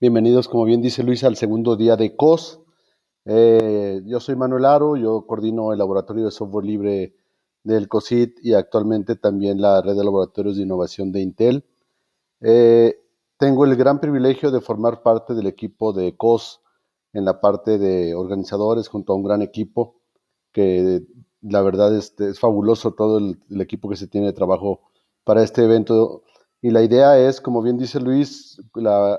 Bienvenidos, como bien dice Luis, al segundo día de COS. Eh, yo soy Manuel Aro, yo coordino el laboratorio de software libre del COSIT y actualmente también la red de laboratorios de innovación de Intel. Eh, tengo el gran privilegio de formar parte del equipo de COS en la parte de organizadores junto a un gran equipo que la verdad este, es, fabuloso todo el, el, equipo que se tiene de trabajo para este evento y la idea es, como bien dice Luis,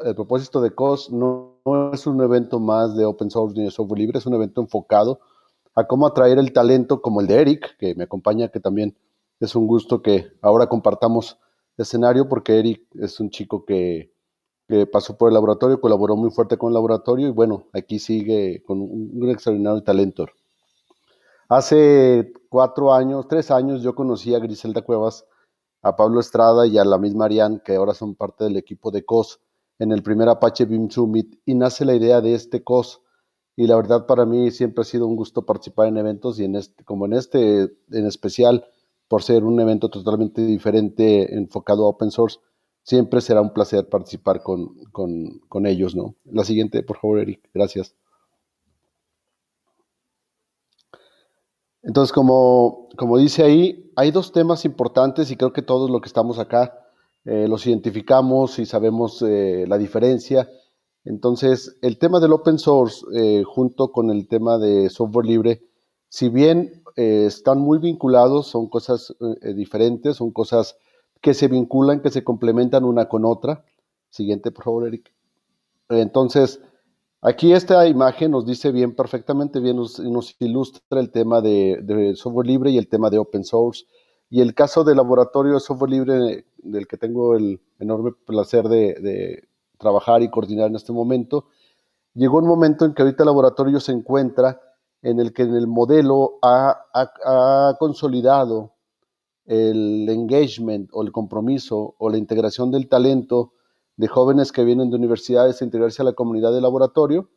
el propósito de COS no, es un evento más de open source ni de software libre, es un evento enfocado a cómo atraer el talento como el de Eric, que me acompaña, que también es un gusto que ahora compartamos escenario, porque Eric es un chico que, pasó por el laboratorio, colaboró muy fuerte con el laboratorio y bueno, aquí sigue con un, un extraordinario talento. Hace cuatro años, tres años, yo conocí a Griselda Cuevas a Pablo Estrada y a la misma Arián, que ahora son parte del equipo de COS, en el primer Apache Beam Summit, y nace la idea de este COS. Y la verdad para mí siempre ha sido un gusto participar en eventos y en este, como en este en especial, por ser un evento totalmente diferente enfocado a open source, siempre será un placer participar con, con ellos, ¿no? La siguiente, por favor, Eric. Gracias. Entonces, como, como dice ahí, hay dos temas importantes y creo que todos los que estamos acá eh, los identificamos y sabemos eh, la diferencia. Entonces, el tema del open source eh, junto con el tema de software libre, si bien están muy vinculados, son cosas diferentes, son cosas que se vinculan, que se complementan una con otra. Siguiente, por favor, Eric. Entonces, Aquí esta imagen nos dice bien perfectamente, bien nos, ilustra el tema de, software libre y el tema de open source. Y el caso del laboratorio de software libre, del que tengo el enorme placer de, trabajar y coordinar en este momento, llegó un momento en que ahorita el laboratorio se encuentra en el que el modelo ha consolidado el engagement o el compromiso o la integración del talento de jóvenes que vienen de universidades a integrarse a la comunidad de laboratorio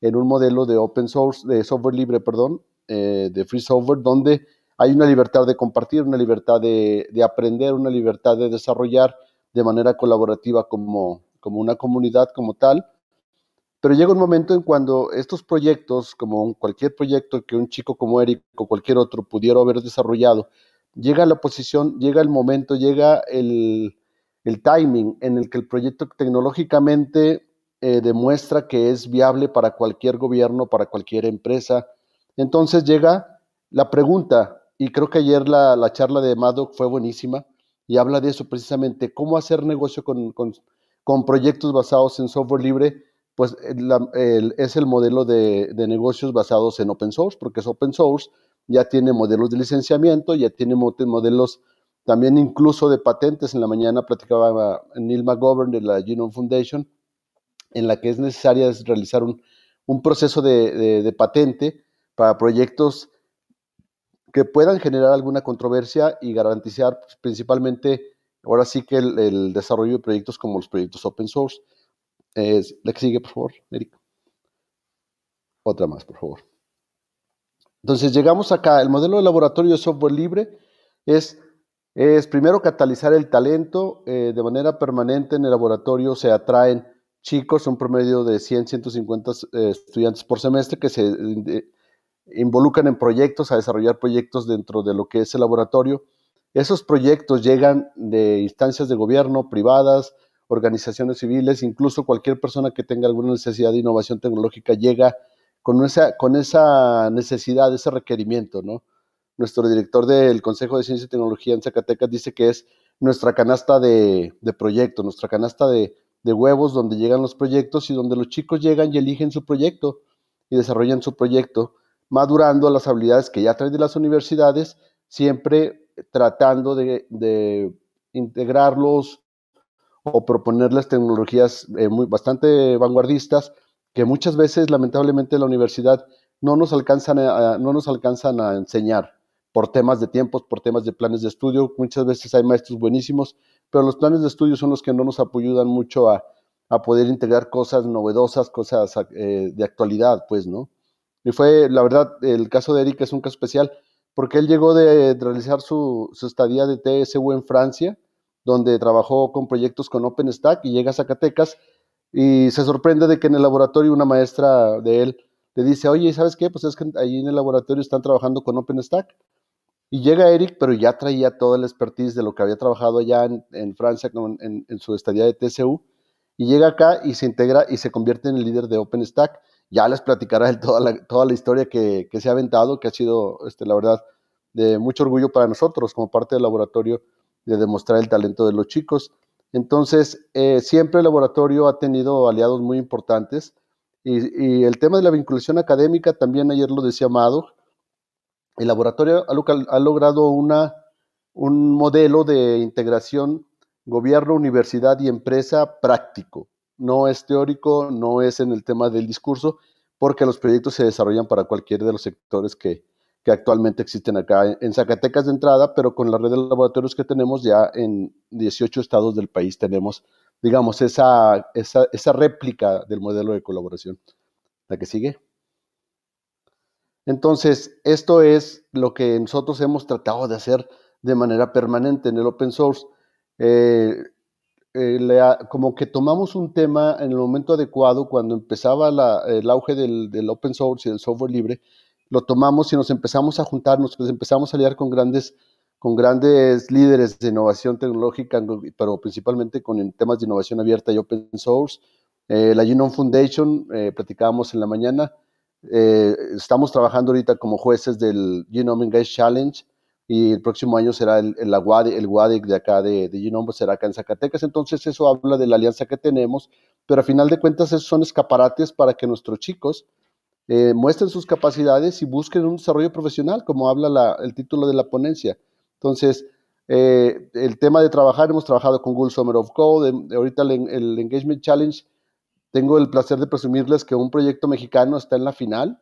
en un modelo de open source, de software libre, perdón, eh, de free software, donde hay una libertad de compartir, una libertad de, aprender, una libertad de desarrollar de manera colaborativa como, como una comunidad como tal. Pero llega un momento en cuando estos proyectos, como cualquier proyecto que un chico como Eric o cualquier otro pudiera haber desarrollado, llega la posición, llega el momento, llega el, el timing en el que el proyecto tecnológicamente eh, demuestra que es viable para cualquier gobierno, para cualquier empresa. Entonces llega la pregunta, y creo que ayer la, charla de Madoc fue buenísima, y habla de eso precisamente, cómo hacer negocio con, proyectos basados en software libre, pues eh, es el modelo de negocios basados en open source, porque es open source, ya tiene modelos de licenciamiento, ya tiene modelos también incluso de patentes, en la mañana platicaba eh, Neil McGovern de la Genome Foundation, en la que es necesaria realizar un, proceso de, patente para proyectos que puedan generar alguna controversia y garantizar pues, principalmente, ahora sí que el, desarrollo de proyectos como los proyectos open source. es la que sigue, por favor, Eric. Otra más, por favor. Entonces llegamos acá. El modelo de laboratorio de software libre es es primero catalizar el talento. Eh, de manera permanente en el laboratorio se atraen chicos, un promedio de 100, 150 eh, estudiantes por semestre que se eh, involucran en proyectos, a desarrollar proyectos dentro de lo que es el laboratorio. Esos proyectos llegan de instancias de gobierno, privadas, organizaciones civiles, incluso cualquier persona que tenga alguna necesidad de innovación tecnológica llega con esa, con esa necesidad, ese requerimiento, ¿no? nuestro director del Consejo de Ciencia y Tecnología en Zacatecas dice que es nuestra canasta de, de proyectos, nuestra canasta de, huevos donde llegan los proyectos y donde los chicos llegan y eligen su proyecto y desarrollan su proyecto, madurando las habilidades que ya traen de las universidades, siempre tratando de, integrarlos o proponerles tecnologías eh, muy, bastante vanguardistas que muchas veces lamentablemente la universidad no nos alcanzan no nos alcanzan a enseñar por temas de tiempos, por temas de planes de estudio. Muchas veces hay maestros buenísimos, pero los planes de estudio son los que no nos ayudan mucho a, poder integrar cosas novedosas, cosas eh, de actualidad, pues, ¿no? Y fue, la verdad, el caso de Eric es un caso especial, porque él llegó de realizar su, estadía de TSU en Francia, donde trabajó con proyectos con OpenStack y llega a Zacatecas y se sorprende de que en el laboratorio una maestra de él le dice, oye, ¿sabes qué? Pues es que ahí en el laboratorio están trabajando con OpenStack. Y llega Eric, pero ya traía toda la expertise de lo que había trabajado allá en, Francia en, su estadía de TCU. Y llega acá y se integra y se convierte en el líder de OpenStack. Ya les platicará toda la, toda la historia que, se ha aventado, que ha sido, este, la verdad, de mucho orgullo para nosotros como parte del laboratorio de demostrar el talento de los chicos. Entonces, eh, siempre el laboratorio ha tenido aliados muy importantes. Y, el tema de la vinculación académica, también ayer lo decía Amado, el laboratorio ha, logrado una, un modelo de integración gobierno, universidad y empresa práctico. No es teórico, no es en el tema del discurso, porque los proyectos se desarrollan para cualquiera de los sectores que, actualmente existen acá en Zacatecas de entrada, pero con la red de laboratorios que tenemos ya en 18 estados del país tenemos, digamos, esa, esa, esa réplica del modelo de colaboración. La que sigue. Entonces, esto es lo que nosotros hemos tratado de hacer de manera permanente en el open source. Eh, eh, como que tomamos un tema en el momento adecuado, cuando empezaba el auge del, open source y del software libre, lo tomamos y nos empezamos a juntar, nos empezamos a liar con grandes, con grandes líderes de innovación tecnológica, pero principalmente con temas de innovación abierta y open source. Eh, la Genome Foundation, platicábamos en la mañana, eh, estamos trabajando ahorita como jueces del Genome Engage Challenge y el próximo año será el, el, WADIC, de acá de, de Genome, será acá en Zacatecas. Entonces eso habla de la alianza que tenemos, pero a final de cuentas esos son escaparates para que nuestros chicos eh, muestren sus capacidades y busquen un desarrollo profesional, como habla el título de la ponencia. Entonces, eh, el tema de trabajar, hemos trabajado con Google Summer of Code, ahorita el, el, Engagement Challenge tengo el placer de presumirles que un proyecto mexicano está en la final.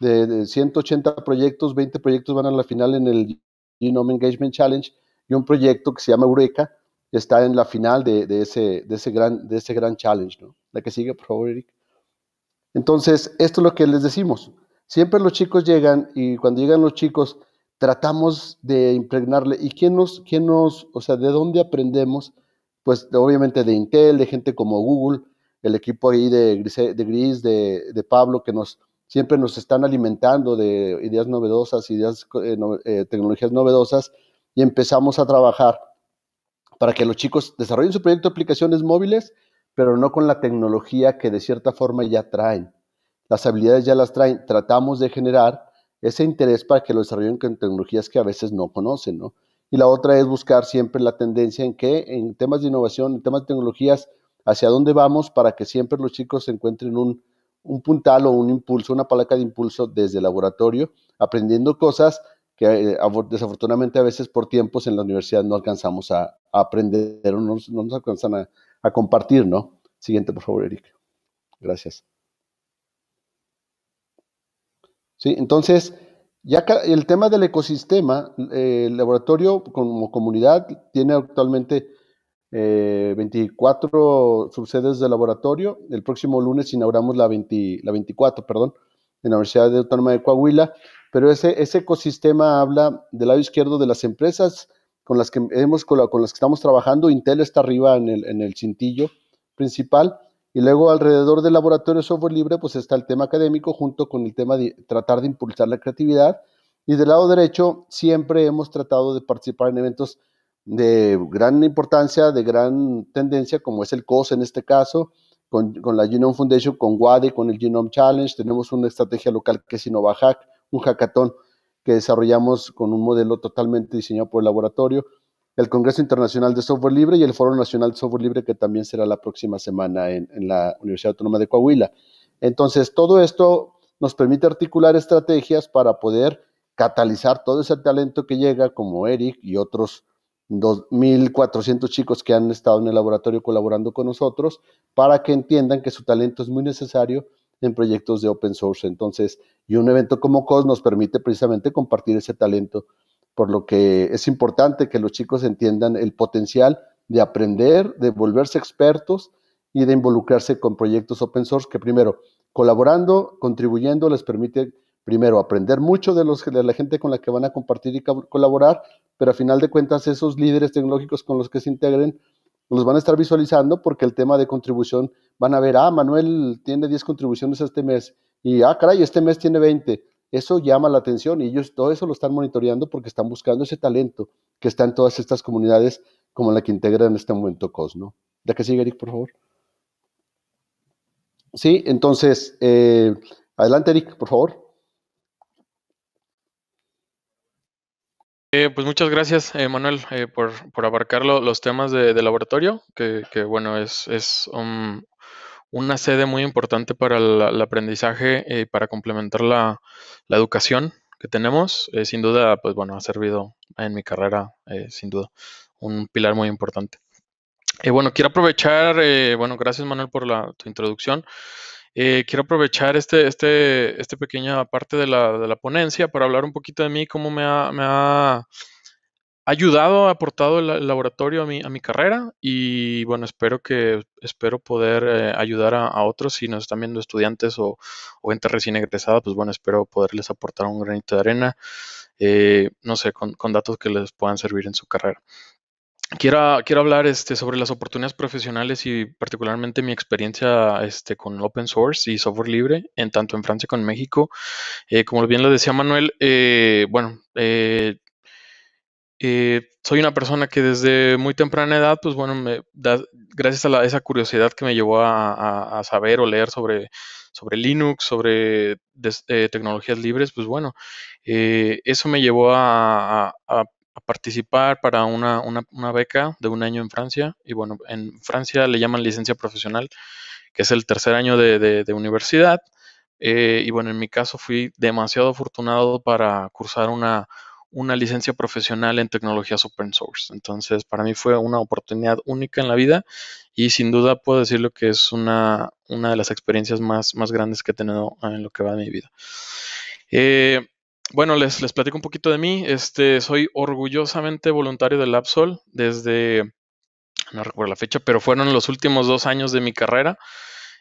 De, 180 proyectos, 20 proyectos van a la final en el Genome Engagement Challenge y un proyecto que se llama Eureka está en la final de, ese, de, ese, gran, de ese gran challenge. ¿no? La que sigue, por Eric. Entonces, esto es lo que les decimos. Siempre los chicos llegan y cuando llegan los chicos tratamos de impregnarle. ¿Y quién nos, quién nos, o sea, de dónde aprendemos? Pues obviamente de Intel, de gente como Google, el equipo ahí de, Gris, de, Pablo, que nos siempre nos están alimentando de ideas novedosas, ideas, eh, eh, tecnologías novedosas, y empezamos a trabajar para que los chicos desarrollen su proyecto de aplicaciones móviles, pero no con la tecnología que de cierta forma ya traen. Las habilidades ya las traen. Tratamos de generar ese interés para que lo desarrollen con tecnologías que a veces no conocen, ¿no? Y la otra es buscar siempre la tendencia en que en temas de innovación, en temas de tecnologías, hacia dónde vamos para que siempre los chicos encuentren un, puntal o un impulso, una palanca de impulso desde el laboratorio, aprendiendo cosas que eh, desafortunadamente a veces por tiempos en la universidad no alcanzamos a, aprender o no, nos alcanzan a, compartir, ¿no? Siguiente, por favor, Eric. Gracias. Sí, entonces, ya el tema del ecosistema, eh, el laboratorio como comunidad tiene actualmente 24 eh, subsedes de laboratorio. El próximo lunes inauguramos la, 24, perdón, en la Universidad Autónoma de Coahuila. Pero ese, ese ecosistema habla del lado izquierdo de las empresas con las que, hemos, con, las que estamos trabajando. Intel está arriba en el, en el cintillo principal. Y luego alrededor del laboratorio de software libre, pues está el tema académico junto con el tema de tratar de impulsar la creatividad. Y del lado derecho, siempre hemos tratado de participar en eventos de gran importancia, de gran tendencia, como es el COS en este caso, con, la Genome Foundation, con WADE, con el Genome Challenge, tenemos una estrategia local que es InnovaHack, un hackathon que desarrollamos con un modelo totalmente diseñado por el laboratorio, el Congreso Internacional de Software Libre y el Foro Nacional de Software Libre, que también será la próxima semana en la Universidad Autónoma de Coahuila. Entonces, todo esto nos permite articular estrategias para poder catalizar todo ese talento que llega, como Eric y otros 2.400 chicos que han estado en el laboratorio colaborando con nosotros para que entiendan que su talento es muy necesario en proyectos de open source. Entonces, y un evento como COS nos permite precisamente compartir ese talento, por lo que es importante que los chicos entiendan el potencial de aprender, de volverse expertos y de involucrarse con proyectos open source que primero, colaborando, contribuyendo, les permite primero, aprender mucho de, la gente con la que van a compartir y colaborar, pero a final de cuentas esos líderes tecnológicos con los que se integren los van a estar visualizando porque el tema de contribución van a ver, ah, Manuel tiene 10 contribuciones este mes y, ah, caray, este mes tiene 20. Eso llama la atención y ellos todo eso lo están monitoreando porque están buscando ese talento que está en todas estas comunidades como la que integra en este momento Cosno. ¿De que sigue, Eric, por favor. Sí, entonces, eh, adelante, Eric, por favor. Eh, pues muchas gracias, eh, Manuel, eh, por, por, abarcar los temas de, laboratorio, que, bueno, es, es una sede muy importante para el, aprendizaje y para complementar la, la, educación que tenemos. sin duda, pues bueno, ha servido en mi carrera, sin duda, un pilar muy importante. bueno, quiero aprovechar, bueno, gracias Manuel por la, tu introducción. Eh, quiero aprovechar este, este, este pequeña parte de la, de la, ponencia para hablar un poquito de mí, cómo me ha, me ha ayudado, ha aportado el, laboratorio a mi, a mi, carrera y bueno, espero que espero poder eh, ayudar a, otros si nos están viendo estudiantes o, gente recién egresada, pues bueno, espero poderles aportar un granito de arena, eh, no sé, con datos que les puedan servir en su carrera. Quiero, quiero hablar este, sobre las oportunidades profesionales y particularmente mi experiencia este, con open source y software libre, en tanto en Francia como en México. Eh, como bien lo decía Manuel, eh, bueno, eh, soy una persona que desde muy temprana edad, pues bueno, me gracias a la, esa curiosidad que me llevó a, saber o leer sobre, sobre Linux, sobre tecnologías libres, pues bueno, eso me llevó a, a, a participar para una, una, beca de un año en Francia. Y bueno, en Francia le llaman licencia profesional, que es el tercer año de, de, universidad. Eh, y bueno, en mi caso fui demasiado afortunado para cursar una, una licencia profesional en tecnologías open source. Entonces, para mí fue una oportunidad única en la vida y sin duda puedo decirlo que es una, una de las experiencias más, más grandes que he tenido en lo que va de mi vida. Eh, bueno, les, les platico un poquito de mí. Este, soy orgullosamente voluntario del Absol desde, no recuerdo la fecha, pero fueron los últimos dos años de mi carrera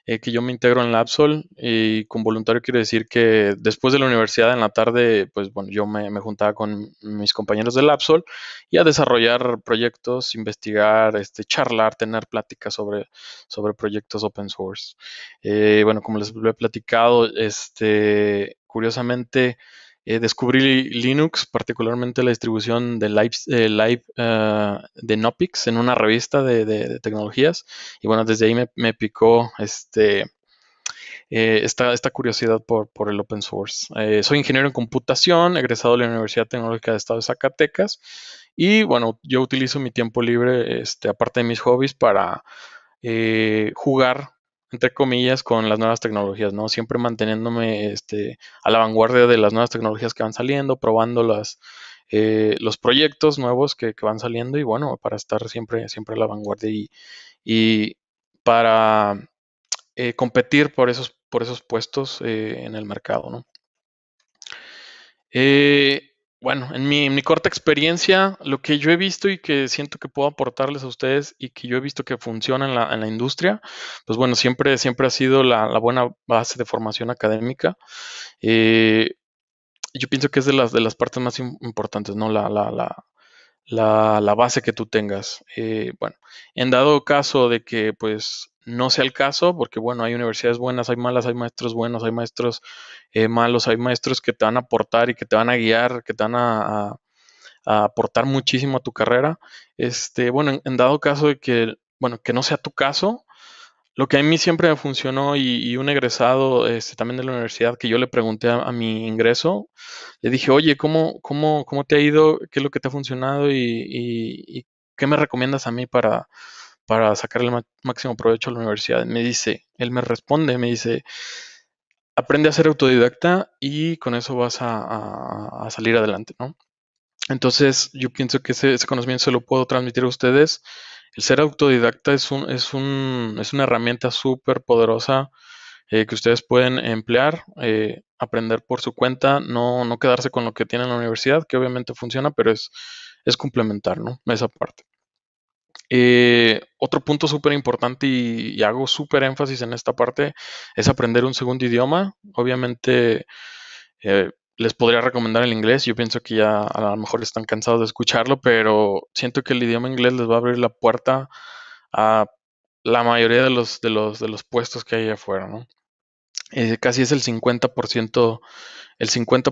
eh, que yo me integro en el Y con voluntario quiero decir que después de la universidad en la tarde, pues bueno, yo me, juntaba con mis compañeros del Absol y a desarrollar proyectos, investigar, este, charlar, tener pláticas sobre, sobre proyectos open source. Eh, bueno, como les he platicado, este, curiosamente eh, descubrí Linux, particularmente la distribución de Live, eh, eh, de Nopix en una revista de, tecnologías. Y bueno, desde ahí me, picó este, esta, curiosidad por, el open source. soy ingeniero en computación, egresado de la Universidad Tecnológica de Estado de Zacatecas. Y bueno, yo utilizo mi tiempo libre, este, aparte de mis hobbies, para jugar entre comillas, con las nuevas tecnologías, ¿no? Siempre manteniéndome este, a la vanguardia de las nuevas tecnologías que van saliendo, probando eh, los proyectos nuevos que, van saliendo y bueno, para estar siempre, siempre a la vanguardia y, para eh, competir por esos, por esos puestos eh, en el mercado, ¿no? Eh, bueno, en mi, corta experiencia, lo que yo he visto y que siento que puedo aportarles a ustedes y que yo he visto que funciona en la, industria, pues bueno, siempre, siempre ha sido la, buena base de formación académica. Eh, yo pienso que es de las, de las partes más importantes, ¿no? La, la, la base que tú tengas. Eh, bueno, en dado caso de que pues no sea el caso, porque bueno, hay universidades buenas, hay malas, hay maestros buenos, hay maestros eh, malos, hay maestros que te van a aportar y que te van a guiar, que te van a, aportar muchísimo a tu carrera. Este, bueno, en, dado caso de que, bueno, que no sea tu caso, lo que a mí siempre me funcionó y, un egresado este, también de la universidad que yo le pregunté a, mi ingreso, le dije, oye, ¿cómo, cómo, ¿cómo te ha ido? ¿Qué es lo que te ha funcionado? ¿Y, y, y qué me recomiendas a mí para para sacar el máximo provecho a la universidad. Me dice, él me responde, me dice, aprende a ser autodidacta y con eso vas a, salir adelante, ¿no? Entonces, yo pienso que ese, conocimiento se lo puedo transmitir a ustedes. El ser autodidacta es, un, es, es una herramienta súper poderosa eh, que ustedes pueden emplear, eh, aprender por su cuenta, no, no quedarse con lo que tiene en la universidad, que obviamente funciona, pero es, es complementar, ¿no? Esa parte. Eh, otro punto súper importante y, hago súper énfasis en esta parte es aprender un segundo idioma. Obviamente eh, les podría recomendar el inglés. Yo pienso que ya a lo mejor están cansados de escucharlo, pero siento que el idioma inglés les va a abrir la puerta a la mayoría de los, de los, de los puestos que hay afuera. ¿no? Eh, casi es el 50%, el 50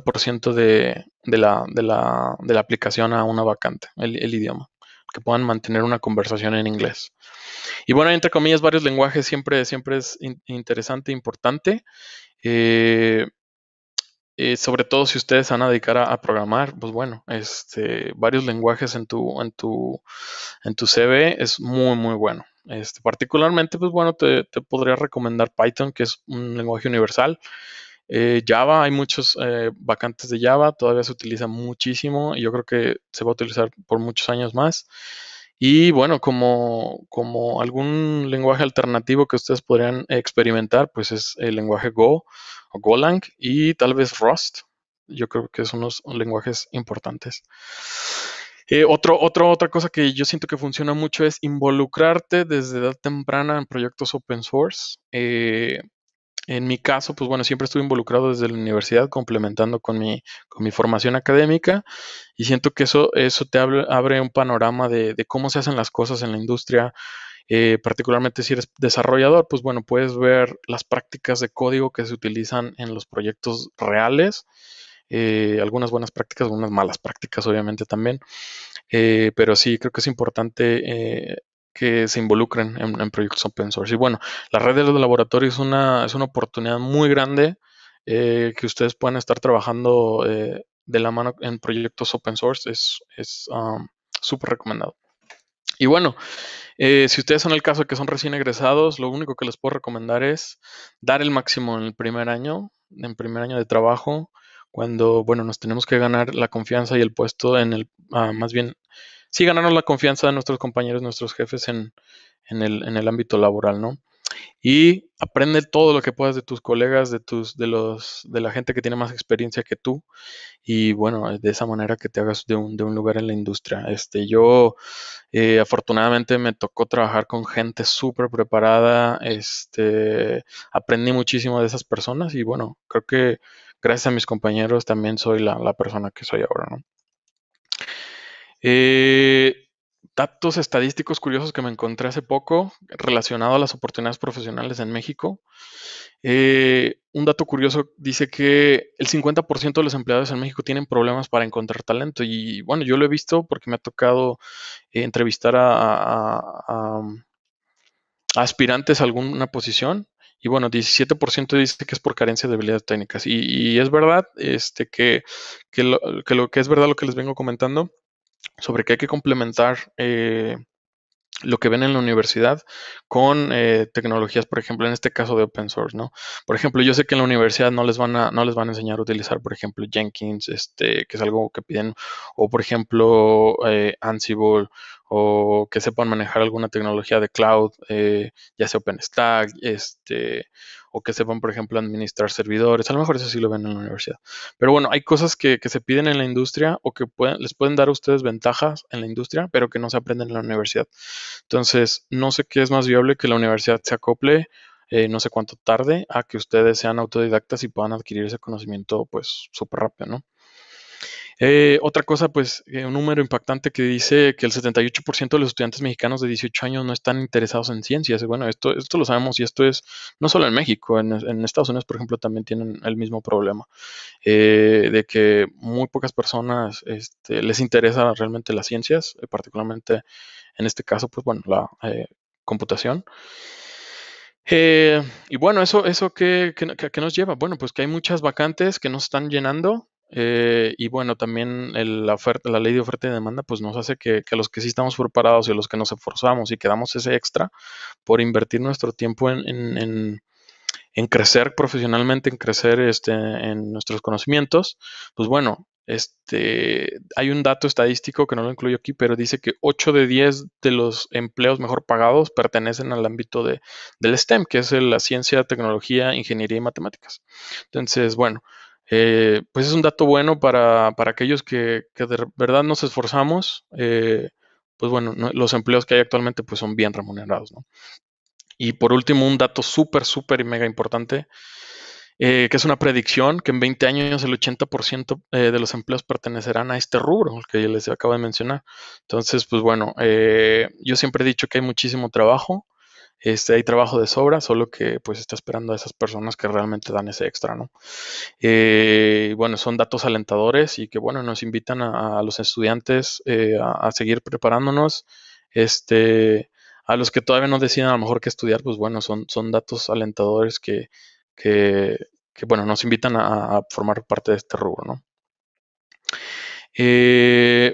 de, de, la, de, la, de la aplicación a una vacante, el idioma que puedan mantener una conversación en inglés. Y bueno, entre comillas, varios lenguajes siempre, siempre es interesante, importante. Eh, eh, sobre todo si ustedes van a dedicar a, programar, pues bueno, este, varios lenguajes en tu, en tu, en tu CV es muy, muy bueno. Este, particularmente, pues bueno, te, te podría recomendar Python, que es un lenguaje universal. Eh, Java, hay muchos eh, vacantes de Java, todavía se utiliza muchísimo y yo creo que se va a utilizar por muchos años más. Y bueno, como, como algún lenguaje alternativo que ustedes podrían experimentar, pues es el lenguaje Go o Golang y tal vez Rust. Yo creo que son unos lenguajes importantes. Eh, otro, otra cosa que yo siento que funciona mucho es involucrarte desde edad temprana en proyectos open source. Eh, en mi caso, pues bueno, siempre estuve involucrado desde la universidad, complementando con mi, con mi formación académica, y siento que eso, eso te abre, un panorama de, cómo se hacen las cosas en la industria, eh, particularmente si eres desarrollador, pues bueno, puedes ver las prácticas de código que se utilizan en los proyectos reales, eh, algunas buenas prácticas, algunas malas prácticas obviamente también, eh, pero sí creo que es importante que se involucren en, proyectos open source. Y bueno, la red de los laboratorios es una, es una oportunidad muy grande eh, que ustedes puedan estar trabajando eh, de la mano en proyectos open source. Es um, súper recomendado. Y bueno, eh, si ustedes son el caso que son recién egresados, lo único que les puedo recomendar es dar el máximo en el primer año, en primer año de trabajo, cuando, bueno, nos tenemos que ganar la confianza y el puesto en el, ah, más bien sí ganaron la confianza de nuestros compañeros, nuestros jefes en, el, ámbito laboral, ¿no? Y aprende todo lo que puedas de tus colegas, de tus, de los, de la gente que tiene más experiencia que tú. Y bueno, de esa manera que te hagas de un, lugar en la industria. Este, yo eh, afortunadamente me tocó trabajar con gente súper preparada. Este, aprendí muchísimo de esas personas. Y bueno, creo que gracias a mis compañeros también soy la persona que soy ahora, ¿no? Eh, datos estadísticos curiosos que me encontré hace poco relacionado a las oportunidades profesionales en México. Eh, un dato curioso dice que el 50% de los empleados en México tienen problemas para encontrar talento y bueno, yo lo he visto porque me ha tocado eh, entrevistar um, a, aspirantes a alguna posición. Y bueno, 17% dice que es por carencia de habilidades técnicas. Y, es verdad este, que, que lo que es verdad lo que les vengo comentando sobre que hay que complementar eh, lo que ven en la universidad con eh, tecnologías, por ejemplo, en este caso de open source, ¿no? Por ejemplo, yo sé que en la universidad no les van a, no les van a enseñar a utilizar, por ejemplo, Jenkins, este, que es algo que piden, o por ejemplo, eh, Ansible, o que sepan manejar alguna tecnología de cloud, ya sea OpenStack, este, o que sepan, por ejemplo, administrar servidores. A lo mejor eso sí lo ven en la universidad. Pero bueno, hay cosas que, se piden en la industria o que les pueden dar a ustedes ventajas en la industria, pero que no se aprenden en la universidad. Entonces, no sé qué es más viable que la universidad se acople eh, no sé cuánto tarde a que ustedes sean autodidactas y puedan adquirir ese conocimiento pues súper rápido, ¿no? Eh, otra cosa, pues, eh, un número impactante que dice que el 78% de los estudiantes mexicanos de 18 años no están interesados en ciencias. Bueno, esto, lo sabemos y esto es no solo en México, en, Estados Unidos, por ejemplo, también tienen el mismo problema eh, de que muy pocas personas este, les interesa realmente las ciencias, particularmente en este caso, pues, bueno, la computación. y bueno, eso, eso que, nos lleva, bueno, pues que hay muchas vacantes que no están llenando eh, y bueno, también la, ley de oferta y demanda pues nos hace que, los que sí estamos preparados y los que nos esforzamos y que damos ese extra por invertir nuestro tiempo en, crecer profesionalmente, en crecer este, en nuestros conocimientos, pues bueno, este, hay un dato estadístico que no lo incluyo aquí, pero dice que 8 de 10 de los empleos mejor pagados pertenecen al ámbito de, del STEM, que es la ciencia, tecnología, ingeniería y matemáticas. Entonces, bueno, eh, pues es un dato bueno para, aquellos que, de verdad nos esforzamos. Eh, pues bueno, los empleos que hay actualmente pues son bien remunerados. ¿no? Y por último, un dato súper, súper y mega importante, eh, que es una predicción que en 20 años el 80% de los empleos pertenecerán a este rubro, el que les acabo de mencionar. Entonces, pues bueno, yo siempre he dicho que hay muchísimo trabajo este, hay trabajo de sobra, solo que pues está esperando a esas personas que realmente dan ese extra, ¿no? Eh, bueno, son datos alentadores y que bueno, nos invitan a, los estudiantes eh, a, seguir preparándonos. Este, a los que todavía no deciden a lo mejor qué estudiar, pues bueno, son, datos alentadores que, bueno, nos invitan a, formar parte de este rubro, ¿no? Eh,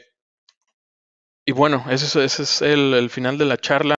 y bueno, ese es, el, final de la charla.